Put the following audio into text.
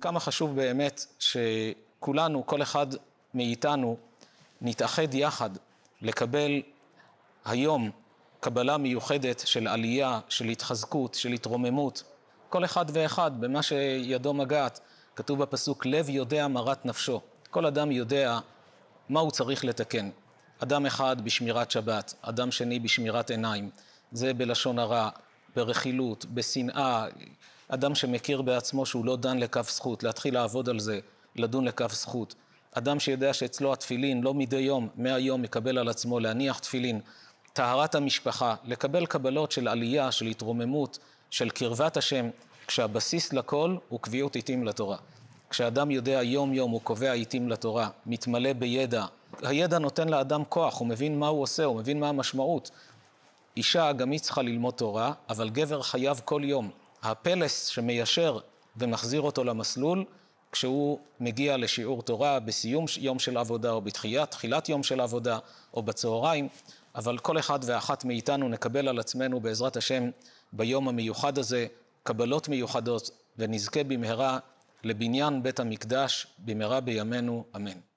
כמה חשוב באמת שכולנו, כל אחד מאיתנו, נתאחד יחד לקבל היום קבלה מיוחדת של עלייה, של התחזקות, של התרוממות. כל אחד ואחד במה שידו מגעת. כתוב בפסוק, לב יודע מרת נפשו. כל אדם יודע מה הוא צריך לתקן. אדם אחד בשמירת שבת, אדם שני בשמירת עיניים. זה בלשון הרע, ברכילות, בשנאה, אדם שמכיר בעצמו שהוא לא דן לכף זכות, להתחיל לעבוד על זה, לדון לכף זכות. אדם שיודע שאצלו התפילין לא מדי יום, מהיום יקבל על עצמו להניח תפילין. טהרת המשפחה, לקבל קבלות של עלייה, של התרוממות, של קרבת השם, כשהבסיס לכל הוא קביעות עיתים לתורה. כשאדם יודע יום-יום, הוא קובע עיתים לתורה, מתמלא בידע. הידע נותן לאדם כוח, הוא מבין מה הוא עושה, הוא מבין מה המשמעות. אישה גם היא צריכה ללמוד תורה, אבל גבר חייב כל יום. הפלס שמיישר ומחזיר אותו למסלול, כשהוא מגיע לשיעור תורה בסיום יום של עבודה או בתחילת תחילת יום של עבודה או בצהריים, אבל כל אחד ואחת מאיתנו נקבל על עצמנו בעזרת השם ביום המיוחד הזה קבלות מיוחדות ונזכה במהרה לבניין בית המקדש במהרה בימינו אמן.